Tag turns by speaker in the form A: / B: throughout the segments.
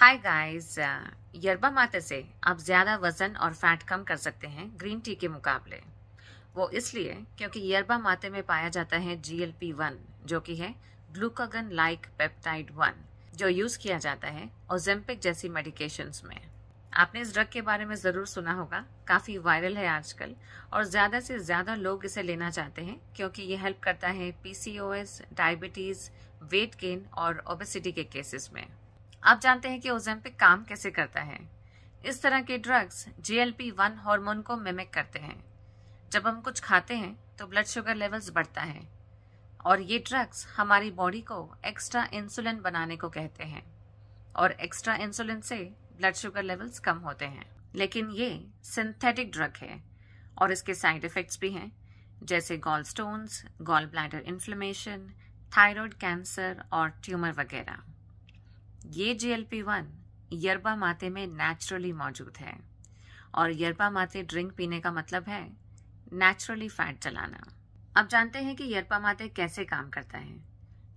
A: hi guys यरबा माते से आप ज़्यादा वज़न और फैट कम कर सकते हैं ग्रीन टी के मुकाबले वो इसलिए क्योंकि यरबा माते में पाया जाता है जी एल पी वन जो कि है ग्लूकागन लाइक पेप्टाइड वन जो यूज़ किया जाता है ओजेम्पिक जैसी मेडिकेशंस में आपने इस ड्रग के बारे में ज़रूर सुना होगा काफ़ी वायरल है आजकल और ज़्यादा से ज़्यादा लोग इसे लेना चाहते हैं क्योंकि ये हेल्प करता है पीसीओएस डायबिटीज़ वेट गेन और ओबेसिटी के केसेस में आप जानते हैं कि ओजेम्पिक काम कैसे करता है इस तरह के ड्रग्स जीएलपी वन हार्मोन को मिमिक करते हैं जब हम कुछ खाते हैं तो ब्लड शुगर लेवल्स बढ़ता है और ये ड्रग्स हमारी बॉडी को एक्स्ट्रा इंसुलिन बनाने को कहते हैं और एक्स्ट्रा इंसुलिन से ब्लड शुगर लेवल्स कम होते हैं लेकिन ये सिंथेटिक ड्रग है और इसके साइड इफ़ेक्ट्स भी हैं जैसे gallstones gallbladder inflammation thyroid cancer और ट्यूमर वगैरह ये जी वन यरबा माते में नेचुरली मौजूद है और यरबा माते ड्रिंक पीने का मतलब है नेचुरली फैट जलाना अब जानते हैं कि यरबा माते कैसे काम करता है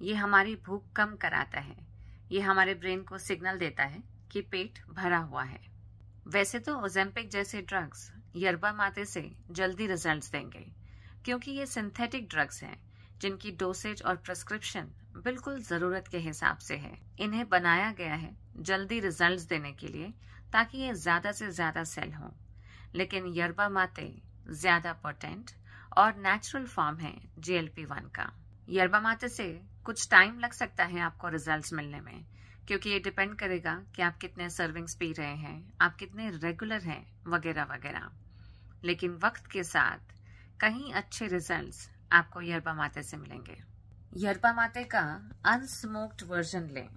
A: ये हमारी भूख कम कराता है ये हमारे ब्रेन को सिग्नल देता है कि पेट भरा हुआ है वैसे तो ओजेम्पिक जैसे ड्रग्स यरबा माते से जल्दी रिजल्ट्स देंगे क्योंकि ये सिंथेटिक ड्रग्स हैं जिनकी डोसेज और प्रिस्क्रिप्शन बिल्कुल ज़रूरत के हिसाब से है इन्हें बनाया गया है जल्दी रिजल्ट्स देने के लिए ताकि ये ज़्यादा से ज़्यादा सेल हों लेकिन यरबा माते ज़्यादा पोटेंट और नेचुरल फॉर्म है जीएलपी वन का यरबा माते से कुछ टाइम लग सकता है आपको रिजल्ट मिलने में क्योंकि ये डिपेंड करेगा कि आप कितने सर्विंग्स पी रहे हैं आप कितने रेगुलर हैं वगैरह वगैरह लेकिन वक्त के साथ कहीं अच्छे रिजल्ट्स आपको यरबा माते से मिलेंगे यरबा माते का अनस्मोक्ड वर्जन लें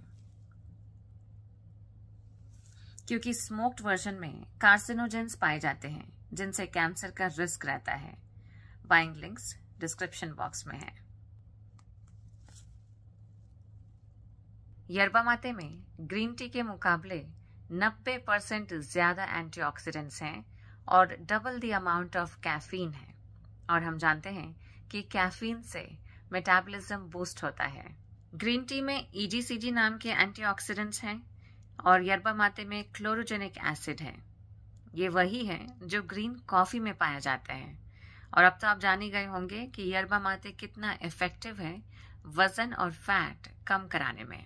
A: क्योंकि स्मोक्ड वर्जन में कार्सिनोजेंस पाए जाते हैं जिनसे कैंसर का रिस्क रहता है बाइंग लिंक्स डिस्क्रिप्शन बॉक्स में है यरबा माते में ग्रीन टी के मुकाबले 90 परसेंट ज्यादा एंटीऑक्सीडेंट्स हैं और double the amount of caffeine है और हम जानते हैं कि कैफीन से मेटाबॉलिज्म बूस्ट होता है ग्रीन टी में ईजीसीजी e नाम के एंटीऑक्सीडेंट्स हैं और यरबा माते में क्लोरोजेनिक एसिड है ये वही है जो ग्रीन कॉफ़ी में पाया जाता है और अब तो आप जान ही गए होंगे कि यरबा माते कितना इफ़ेक्टिव है वज़न और फैट कम कराने में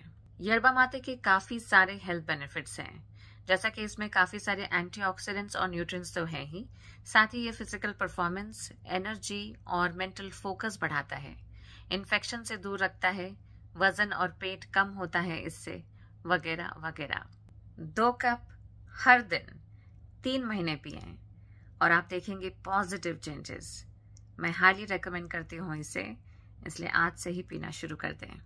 A: यरबा माते के काफ़ी सारे हेल्थ बेनिफिट्स हैं जैसा कि इसमें काफ़ी सारे एंटीऑक्सीडेंट्स और न्यूट्रिएंट्स तो हैं ही साथ ही ये फिजिकल परफॉर्मेंस एनर्जी और मेंटल फोकस बढ़ाता है इन्फेक्शन से दूर रखता है वजन और पेट कम होता है इससे वगैरह वगैरह दो कप हर दिन तीन महीने पिए और आप देखेंगे पॉजिटिव चेंजेस मैं हाईली रेकमेंड करती हूँ इसे इसलिए आज से ही पीना शुरू कर दें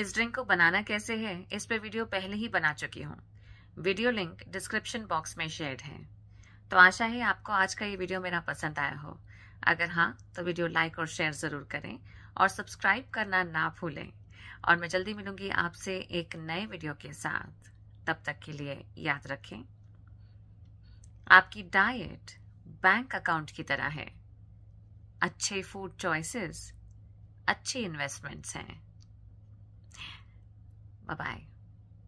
A: इस ड्रिंक को बनाना कैसे है इस पर वीडियो पहले ही बना चुकी हूँ वीडियो लिंक डिस्क्रिप्शन बॉक्स में शेयर है तो आशा है आपको आज का ये वीडियो मेरा पसंद आया हो अगर हाँ तो वीडियो लाइक और शेयर ज़रूर करें और सब्सक्राइब करना ना भूलें और मैं जल्दी मिलूंगी आपसे एक नए वीडियो के साथ तब तक के लिए याद रखें आपकी डाइट बैंक अकाउंट की तरह है अच्छे फूड चॉइसेस अच्छी इन्वेस्टमेंट्स हैं बाय